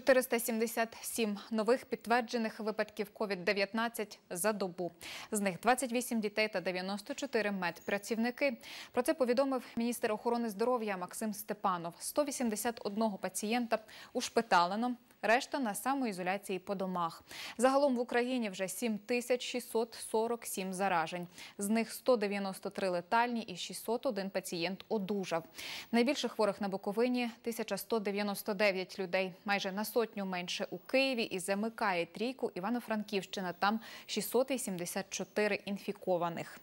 477 нових підтверджених випадків COVID-19 за добу. З них 28 дітей та 94 медпрацівники. Про це повідомив міністр охорони здоров'я Максим Степанов. 181 пацієнта ушпиталено решта на самоізоляції по домах. Загалом в Україні вже 7647 заражень. З них 193 летальні і 601 пацієнт одужав. Найбільше хворих на Буковині 1199 людей. Майже на сотню менше у Києві і замикає трійку Івано-Франківщина. Там 674 інфікованих.